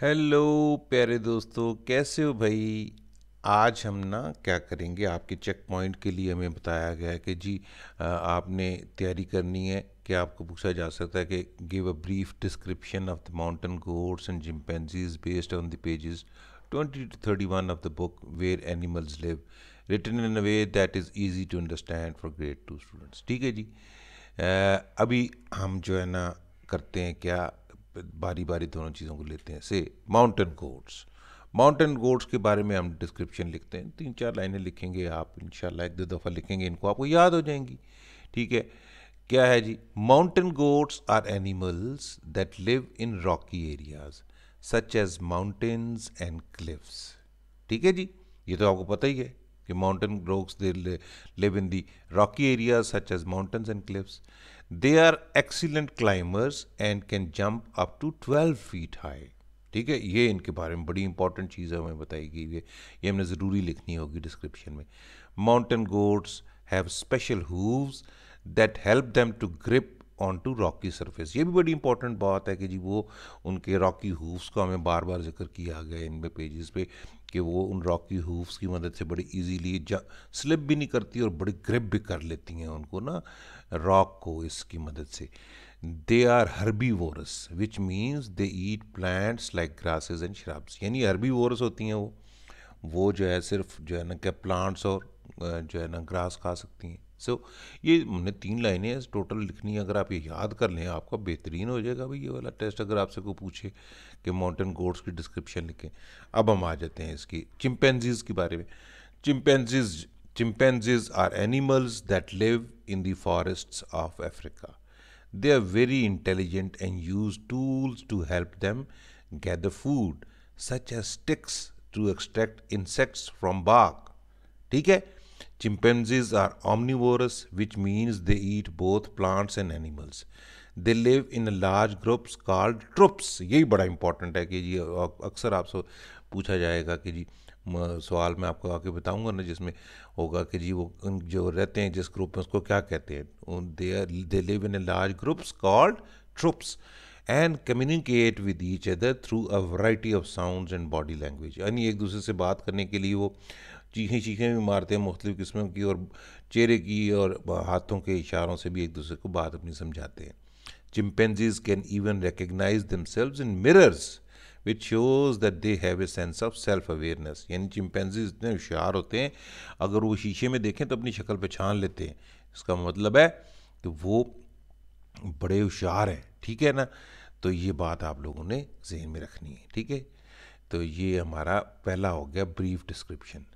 Hello प्यारे दोस्तों कैसे हो भाई आज हम ना क्या करेंगे आपके चेक पॉइंट के लिए हमें बताया गया है कि जी आपने तैयारी करनी है कि आपको पूछा जा सकता है कि give a brief description of the mountain goats and chimpanzees based on the pages 20 to 31 of the book where animals live written in a way that is easy to understand for grade two students ठीक है जी आ, अभी हम जो है ना करते हैं क्या बारी बारी दोनों चीज़ों को लेते हैं से माउंटेन गोड्स माउंटेन गोड्स के बारे में हम डिस्क्रिप्शन लिखते हैं तीन चार लाइनें लिखेंगे आप इन एक दो दफ़ा लिखेंगे इनको आपको याद हो जाएंगी ठीक है क्या है जी mountain goats are animals that live in rocky areas such as mountains and cliffs ठीक है जी ये तो आपको पता ही है कि mountain goats they live in the rocky areas such as mountains and cliffs they are excellent climbers and can jump up to 12 feet high ठीक है ये इनके बारे में बड़ी इंपॉर्टेंट चीज़ हमें बताई गई है ये हमने ज़रूरी लिखनी होगी डिस्क्रिप्शन में mountain goats have special hooves that help them to grip on to rocky surface ये भी बड़ी इंपॉर्टेंट बात है कि जी वो उनके रॉकी हूफ्स का हमें बार बार जिक्र किया गया इनमें पेजेस पे कि वो उन रॉकी हूफ्स की मदद से बड़ी इजीली स्लिप भी नहीं करती और बड़ी ग्रिप भी कर लेती हैं उनको ना रॉक को इसकी मदद से they are herbivorous which means they eat plants like grasses and shrubs यानी हर्बी वोरस होती हैं वो वो जो है सिर्फ जो है ना क्या प्लांट्स और जो है ना ग्रास खा सकती हैं सो so, ये हमने तीन लाइनें टोटल लिखनी अगर आप ये याद कर लें आपका बेहतरीन हो जाएगा भाई ये वाला टेस्ट अगर आपसे कोई पूछे कि माउंटेन गोड्स की डिस्क्रिप्शन लिखें अब हम आ जाते हैं इसकी चिंपेंजीज के बारे में chimpanzees chimpanzees are animals that live in the forest of Africa they are very intelligent and use tools to help them gather food such as sticks to extract insects from bark ठीक है Chimpanzees are omnivorous, which means they eat both plants and animals. They live in large groups called troops यही बड़ा important है कि जी अक्सर आपसे पूछा जाएगा कि जी सवाल मैं आपको आके बताऊंगा ना जिसमें होगा कि जी वो जो रहते हैं जिस ग्रुप में उसको क्या कहते हैं they they live in large groups called troops and communicate with each other through a variety of sounds and body language यानी एक दूसरे से बात करने के लिए वो चीखें चीखें भी मारते हैं मुख्तु किस्म की और चेहरे की और हाथों के इशारों से भी एक दूसरे को बात अपनी समझाते हैं chimpanzees can even recognize themselves in mirrors which shows that they have a sense of self awareness यानी चिमपेंजीज इतने होशियार होते हैं अगर वो शीशे में देखें तो अपनी शक्ल पहचान लेते हैं इसका मतलब है कि वो बड़े होशियार हैं ठीक है ना तो ये बात आप लोगों ने जहन में रखनी है ठीक है तो ये हमारा पहला हो गया ब्रीफ डिस्क्रिप्शन